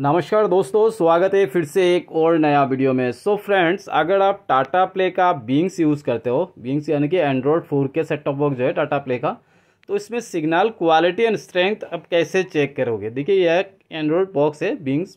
नमस्कार दोस्तों स्वागत है फिर से एक और नया वीडियो में सो so फ्रेंड्स अगर आप टाटा प्ले का बींग्स यूज़ करते हो बींग्स यानी कि Android four K set top box जो है टाटा प्ले का तो इसमें सिग्नल क्वालिटी एंड स्ट्रेंथ आप कैसे चेक करोगे देखिए यह एंड्रॉयड बॉक्स है Binge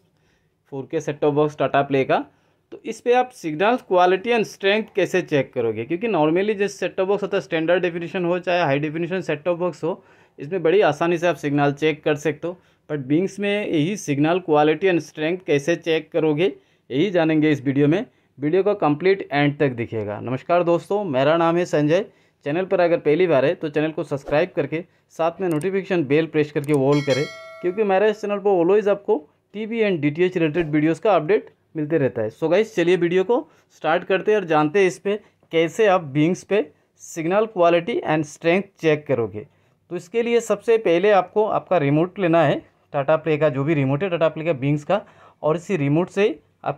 four K set top box Tata Play का तो इस पर आप सिग्नल क्वालिटी एंड स्ट्रेंथ कैसे चेक करोगे क्योंकि नॉर्मली जिस सेट टॉप बॉक्स होता है स्टैंडर्ड डेफिनेशन हो चाहे high definition set top box हो इसमें बड़ी आसानी से आप सिग्नल चेक कर सकते हो बट बिंग्स में यही सिग्नल क्वालिटी एंड स्ट्रेंथ कैसे चेक करोगे यही जानेंगे इस वीडियो में वीडियो का कंप्लीट एंड तक दिखेगा नमस्कार दोस्तों मेरा नाम है संजय चैनल पर अगर पहली बार है तो चैनल को सब्सक्राइब करके साथ में नोटिफिकेशन बेल प्रेस करके वॉल करें क्योंकि मेरा इस चैनल पर ऑलवेज आपको TV and DTH related videos का अपडेट मिलते रहता है सो so गाइस चलिए वीडियो को स्टार्ट करते हैं और जानते हैं इस पर कैसे आप बींग्स पे signal quality and strength check करोगे तो इसके लिए सबसे पहले आपको आपका रिमोट लेना है टाटा प्ले का जो भी रिमोट है टाटा प्ले का बींग्स का और इसी रिमोट से आप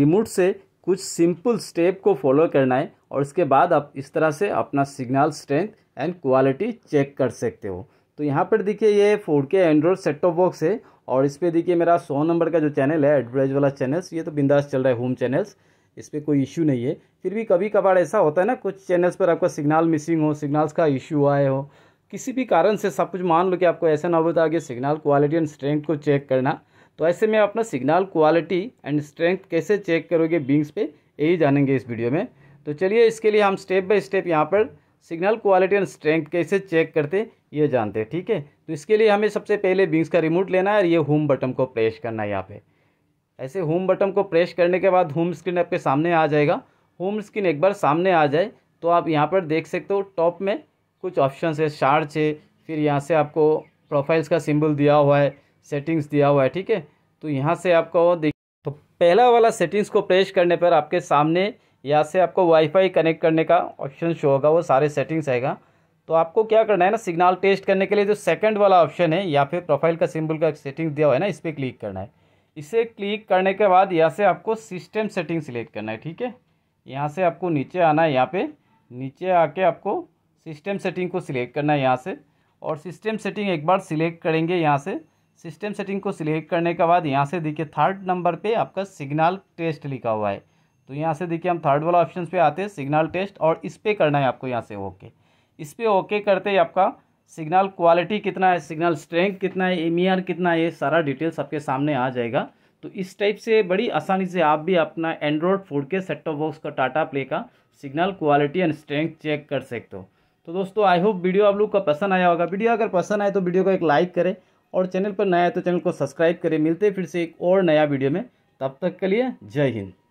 रिमोट से कुछ सिंपल स्टेप को फॉलो करना है और इसके बाद आप इस तरह से अपना signal strength and quality check कर सकते हो तो यहाँ पर देखिए ये फोर के एंड्रॉयड सेट टॉप बॉक्स है और इस पर देखिए मेरा सौ नंबर का जो चैनल है एडवर्टाइज वाला चैनल्स ये तो बिंदास चल रहा है होम चैनल्स इस पर कोई इशू नहीं है फिर भी कभी कभार ऐसा होता है ना कुछ चैनल्स पर आपका सिग्नल मिसिंग हो सिग्नल्स का इशू आए हो किसी भी कारण से सब कुछ मान लो कि आपको ऐसा ना हो कि सिग्नल क्वालिटी एंड स्ट्रेंथ को चेक करना तो ऐसे में अपना सिग्नल क्वालिटी एंड स्ट्रेंथ कैसे चेक करोगे बिंग्स पे यही जानेंगे इस वीडियो में तो चलिए इसके लिए हम स्टेप बाय स्टेप यहाँ पर सिग्नल क्वालिटी एंड स्ट्रेंथ कैसे चेक करते ये जानते हैं ठीक है तो इसके लिए हमें सबसे पहले विंग्स का रिमोट लेना है और ये होम बटन को प्रेस करना है यहाँ पे ऐसे होम बटन को प्रेस करने के बाद होम स्क्रीन आपके सामने आ जाएगा होम स्क्रीन एक बार सामने आ जाए तो आप यहाँ पर देख सकते हो टॉप में कुछ ऑप्शन है शार्च है फिर यहाँ से आपको प्रोफाइल्स का सिम्बल दिया हुआ है सेटिंग्स दिया हुआ है ठीक है तो यहाँ से आपको देख तो पहला वाला सेटिंग्स को प्रेस करने पर आपके सामने यहाँ से आपको वाईफाई कनेक्ट करने का ऑप्शन शो होगा वो सारे सेटिंग्स आएगा तो आपको क्या करना है ना सिग्नल टेस्ट करने के लिए जो सेकंड वाला ऑप्शन है या फिर प्रोफाइल का सिंबल का सेटिंग दिया हुआ है ना इस पर क्लिक करना है इसे क्लिक करने के बाद यहाँ से आपको सिस्टम सेटिंग सिलेक्ट करना है ठीक है यहाँ से आपको नीचे आना है यहाँ पे नीचे आके आपको सिस्टम सेटिंग को सिलेक्ट करना है यहाँ से और सिस्टम सेटिंग एक बार सिलेक्ट करेंगे यहाँ से सिस्टम सेटिंग को सिलेक्ट करने के बाद यहाँ से देखिए थर्ड नंबर पर आपका सिग्नल टेस्ट लिखा हुआ है तो यहाँ से देखिए हम थर्ड वाला ऑप्शन पर आते हैं सिग्नल टेस्ट और इस पर करना है आपको यहाँ से ओके okay. इस पर ओके करते ही आपका सिग्नल क्वालिटी कितना है सिग्नल स्ट्रेंथ कितना है एम e कितना है ये सारा डिटेल्स आपके सामने आ जाएगा तो इस टाइप से बड़ी आसानी से आप भी अपना Android four K set top box का टाटा प्ले का signal quality and strength check कर सकते हो तो दोस्तों आई होप वीडियो आप लोग का पसंद आया होगा वीडियो अगर पसंद आए तो वीडियो को एक लाइक करें और चैनल पर नया है तो चैनल को सब्सक्राइब करें मिलते हैं फिर से एक और नया वीडियो में तब तक के लिए जय हिंद